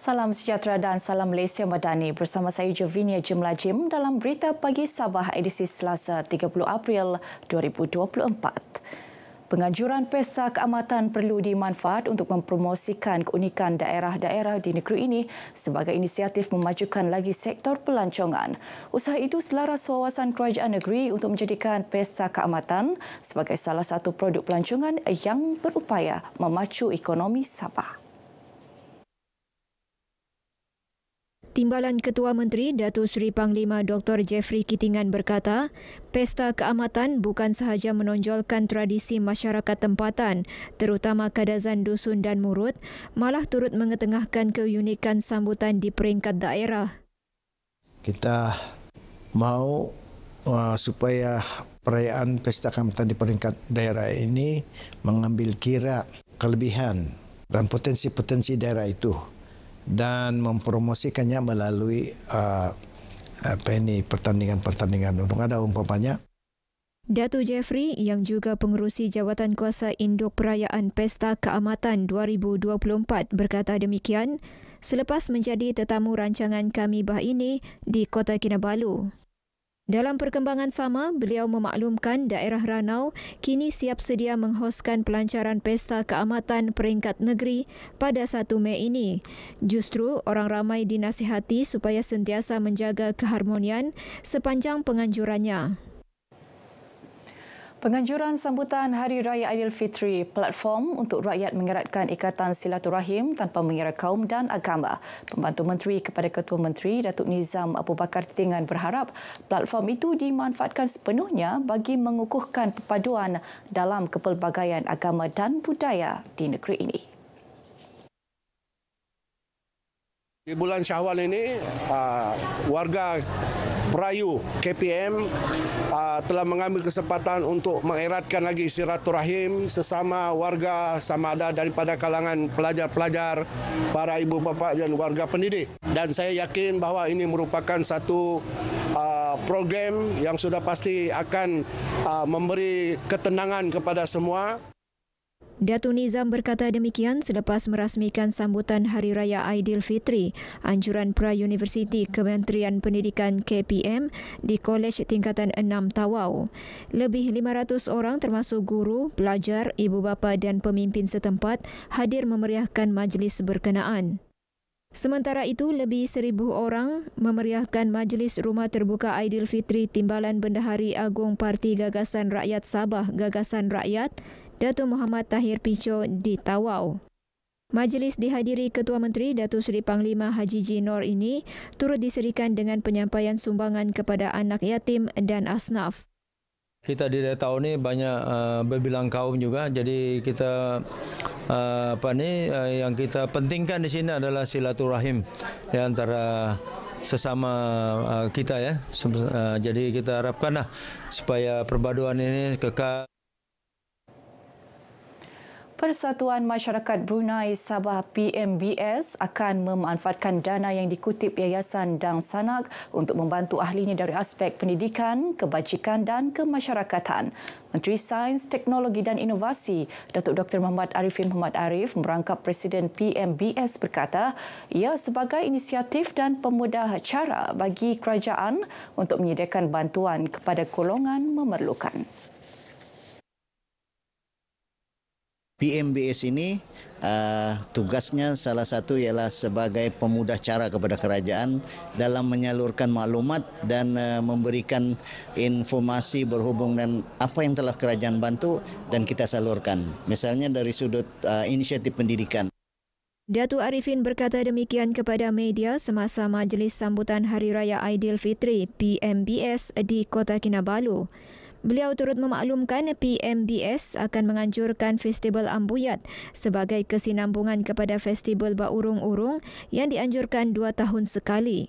Salam sejahtera dan salam Malaysia Madani bersama saya Jovinia Jemla Jim dalam berita pagi Sabah edisi Selasa 30 April 2024. Penganjuran Pesta Keamatan perlu dimanfaat untuk mempromosikan keunikan daerah-daerah di negeri ini sebagai inisiatif memajukan lagi sektor pelancongan. Usaha itu selaras wawasan kerajaan negeri untuk menjadikan Pesta Keamatan sebagai salah satu produk pelancongan yang berupaya memacu ekonomi Sabah. Timbalan Ketua Menteri Datuk Seri Panglima Dr. Jeffrey Kitingan berkata, Pesta Keamatan bukan sahaja menonjolkan tradisi masyarakat tempatan, terutama kadazan dusun dan murut, malah turut mengetengahkan keunikan sambutan di peringkat daerah. Kita mahu uh, supaya perayaan Pesta Keamatan di peringkat daerah ini mengambil kira kelebihan dan potensi-potensi daerah itu dan mempromosikannya melalui uh, apa ini pertandingan-pertandingan untuk ada umpamanya. Datu Jeffrey yang juga pengerusi Jawatan Kuasa Induk Perayaan Pesta Keamatan 2024 berkata demikian selepas menjadi tetamu rancangan kami bah ini di Kota Kinabalu. Dalam perkembangan sama, beliau memaklumkan daerah Ranau kini siap sedia menghoskan pelancaran Pesta Keamatan Peringkat Negeri pada 1 Mei ini. Justru, orang ramai dinasihati supaya sentiasa menjaga keharmonian sepanjang penganjurannya. Penganjuran sambutan Hari Raya Aidilfitri, platform untuk rakyat mengeratkan ikatan silaturahim tanpa mengira kaum dan agama. Pembantu Menteri kepada Ketua Menteri Datuk Nizam Abu Bakar Tingan berharap platform itu dimanfaatkan sepenuhnya bagi mengukuhkan perpaduan dalam kepelbagaian agama dan budaya di negeri ini. Di bulan Syawal ini, ah, warga Perayu KPM uh, ah, telah mengambil kesempatan untuk mengeratkan lagi rahim sesama warga sama ada daripada kalangan pelajar-pelajar, para ibu bapa dan warga pendidik. Dan saya yakin bahawa ini merupakan satu uh, program yang sudah pasti akan uh, memberi ketenangan kepada semua. Datu Nizam berkata demikian selepas merasmikan sambutan Hari Raya Aidilfitri anjuran pra-universiti Kementerian Pendidikan KPM di Kolej Tingkatan 6 Tawau. Lebih 500 orang termasuk guru, pelajar, ibu bapa dan pemimpin setempat hadir memeriahkan majlis berkenaan. Sementara itu, lebih seribu orang memeriahkan Majlis Rumah Terbuka Aidilfitri Timbalan Bendahari Agung Parti Gagasan Rakyat Sabah Gagasan Rakyat Datuk Muhammad Tahir Pico di Tawau. Majlis dihadiri Ketua Menteri Datuk Seri Panglima Haji J. ini turut diserikan dengan penyampaian sumbangan kepada anak yatim dan asnaf. Kita di daerah tahun ini banyak uh, berbilang kaum juga, jadi kita uh, apa ni uh, yang kita pentingkan di sini adalah silaturahim ya, antara sesama uh, kita ya. Uh, jadi kita harapkanlah supaya perbaduan ini kekal. Persatuan Masyarakat Brunei Sabah PMBS akan memanfaatkan dana yang dikutip Yayasan Dang Sanak untuk membantu ahlinya dari aspek pendidikan, kebajikan dan kemasyarakatan. Menteri Sains, Teknologi dan Inovasi, Datuk Dr. Muhammad Arifin Muhammad Arif merangkap Presiden PMBS berkata, ia sebagai inisiatif dan pemudah cara bagi kerajaan untuk menyediakan bantuan kepada golongan memerlukan. PMBS ini uh, tugasnya salah satu ialah sebagai pemudah cara kepada kerajaan dalam menyalurkan maklumat dan uh, memberikan informasi berhubung dengan apa yang telah kerajaan bantu dan kita salurkan. Misalnya dari sudut uh, inisiatif pendidikan. Datu Arifin berkata demikian kepada media semasa Majlis Sambutan Hari Raya Aidilfitri PMBS di Kota Kinabalu. Beliau turut memaklumkan PMBS akan menganjurkan Festival Ambuyat sebagai kesinambungan kepada Festival Baurung-Urung yang dianjurkan dua tahun sekali.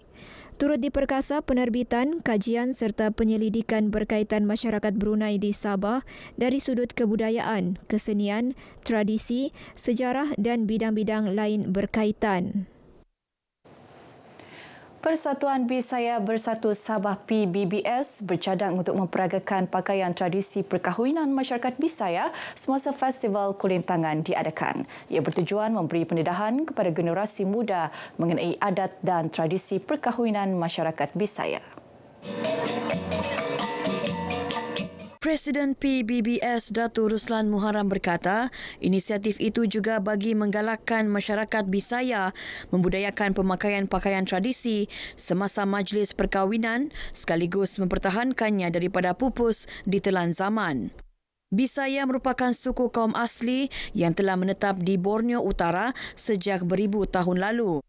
Turut diperkasa penerbitan, kajian serta penyelidikan berkaitan masyarakat Brunei di Sabah dari sudut kebudayaan, kesenian, tradisi, sejarah dan bidang-bidang lain berkaitan. Persatuan Bisaya Bersatu Sabah PBBS bercadang untuk memperagakan pakaian tradisi perkahwinan masyarakat Bisaya semasa Festival Kulintangan diadakan. Ia bertujuan memberi pendedahan kepada generasi muda mengenai adat dan tradisi perkahwinan masyarakat Bisaya. Presiden PBBS Datu Ruslan Muharam berkata, inisiatif itu juga bagi menggalakkan masyarakat Bisaya membudayakan pemakaian pakaian tradisi semasa majlis perkahwinan sekaligus mempertahankannya daripada pupus di telan zaman. Bisaya merupakan suku kaum asli yang telah menetap di Borneo Utara sejak beribu tahun lalu.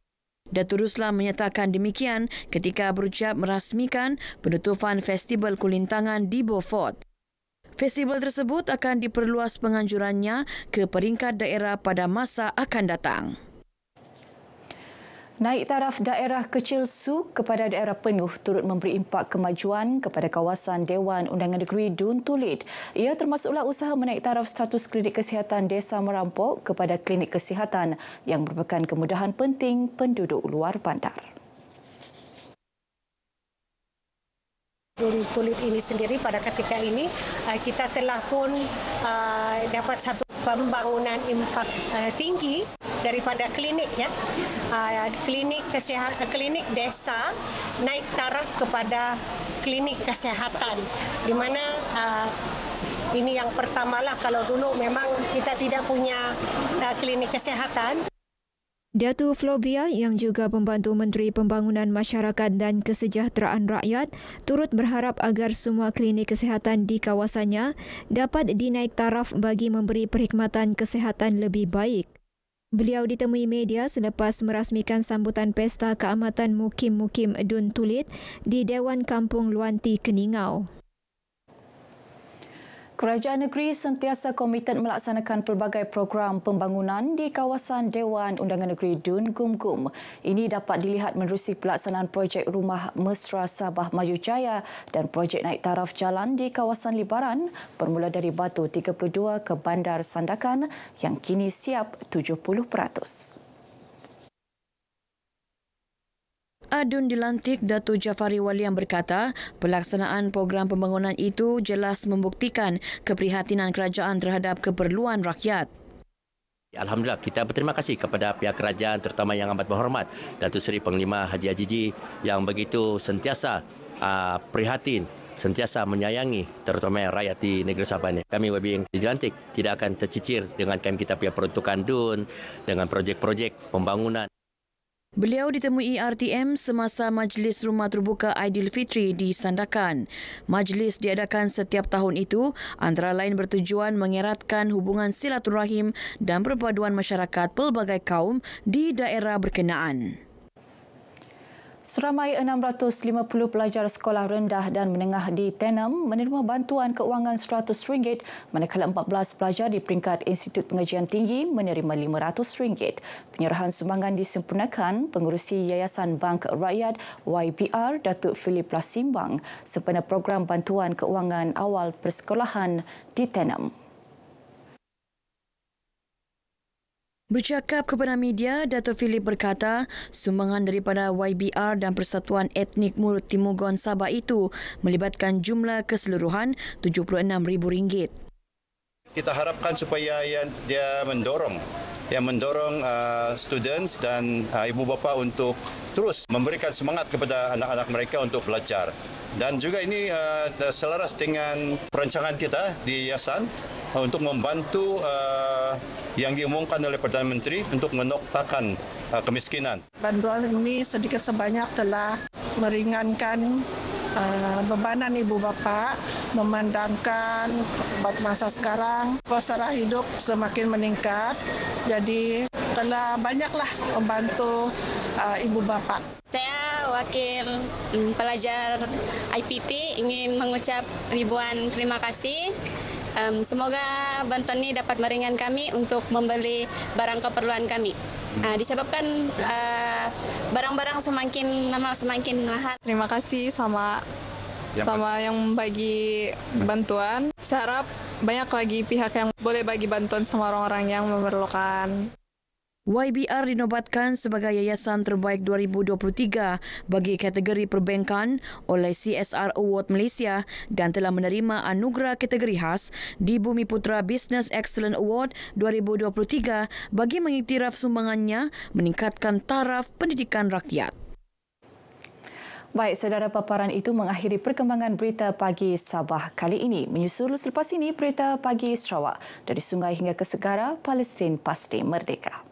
Datuk Ruslan menyatakan demikian ketika berucap merasmikan penutupan Festival Kulintangan di Beaufort. Festival tersebut akan diperluas penganjurannya ke peringkat daerah pada masa akan datang. Naik taraf daerah kecil SU kepada daerah penuh turut memberi impak kemajuan kepada kawasan Dewan Undangan Negeri Dun Tulid. Ia termasuklah usaha menaik taraf status klinik kesihatan Desa Merampok kepada klinik kesihatan yang merupakan kemudahan penting penduduk luar bandar. Dun Tulip ini sendiri pada ketika ini uh, kita telah pun uh, dapat satu pembangunan impak uh, tinggi daripada klinik ya uh, klinik kesehatan klinik desa naik taraf kepada klinik kesehatan di mana uh, ini yang pertamalah kalau dulu memang kita tidak punya uh, klinik kesehatan Datu Flavia, yang juga pembantu Menteri Pembangunan Masyarakat dan Kesejahteraan Rakyat turut berharap agar semua klinik kesehatan di kawasannya dapat dinaik taraf bagi memberi perkhidmatan kesehatan lebih baik. Beliau ditemui media selepas merasmikan sambutan pesta keamatan mukim-mukim Dun Tulit di Dewan Kampung Luanti, Keningau. Kerajaan negeri sentiasa komited melaksanakan pelbagai program pembangunan di kawasan Dewan Undangan Negeri Dun Gumgum. Gum. Ini dapat dilihat menerusi pelaksanaan projek Rumah Mesra Sabah Maju Jaya dan projek naik taraf jalan di kawasan Libaran bermula dari Batu 32 ke Bandar Sandakan yang kini siap 70%. Adun dilantik Dato' Jafari Wali yang berkata, pelaksanaan program pembangunan itu jelas membuktikan keprihatinan kerajaan terhadap keperluan rakyat. Alhamdulillah kita berterima kasih kepada pihak kerajaan terutama yang amat berhormat Datuk Seri Panglima Haji Ajiji yang begitu sentiasa uh, prihatin sentiasa menyayangi terutama rakyat di negeri Sabah ini. Kami WB yang dilantik tidak akan tercicir dengan kami kita punya peruntukan DUN dengan projek-projek pembangunan. Beliau ditemui RTM semasa Majlis Rumah Terbuka Aidilfitri di Sandakan. Majlis diadakan setiap tahun itu antara lain bertujuan mengeratkan hubungan silaturahim dan perpaduan masyarakat pelbagai kaum di daerah berkenaan. Seramai 650 pelajar sekolah rendah dan menengah di Tenam menerima bantuan keuangan RM100 manakala 14 pelajar di peringkat Institut Pengajian Tinggi menerima RM500. Penyerahan sumbangan disempurnakan pengurusi Yayasan Bank Rakyat YBR Datuk Philip Lasimbang sempena program bantuan keuangan awal persekolahan di Tenam. Bercakap kepada media, Dato' Philip berkata sumbangan daripada YBR dan Persatuan Etnik Murut Timugon Sabah itu melibatkan jumlah keseluruhan RM76,000. Kita harapkan supaya yang dia mendorong yang mendorong uh, students dan uh, ibu bapa untuk terus memberikan semangat kepada anak-anak mereka untuk belajar. Dan juga ini uh, selaras dengan perancangan kita di Yayasan untuk membantu uh, yang diumumkan oleh Perdana Menteri untuk menoktakan uh, kemiskinan. Bantuan ini sedikit sebanyak telah meringankan uh, bebanan ibu bapak memandangkan masa sekarang kosara hidup semakin meningkat. Jadi telah banyaklah membantu uh, ibu bapak. Saya wakil mm, pelajar IPT ingin mengucap ribuan terima kasih. Um, semoga bantuan ini dapat meringankan kami untuk membeli barang keperluan kami. Uh, disebabkan uh, barang-barang semakin lama semakin mahal. Terima kasih sama yang sama bagi. yang bagi bantuan. Saya harap banyak lagi pihak yang boleh bagi bantuan sama orang-orang yang memerlukan. YBR dinobatkan sebagai Yayasan Terbaik 2023 bagi kategori perbankan oleh CSR Award Malaysia dan telah menerima anugerah kategori khas di Bumi Putra Business Excellence Award 2023 bagi mengiktiraf sumbangannya meningkatkan taraf pendidikan rakyat. Baik, saudara paparan itu mengakhiri perkembangan berita pagi Sabah kali ini. Menyusul selepas ini berita pagi Sarawak dari sungai hingga ke segara, Palestin pasti merdeka.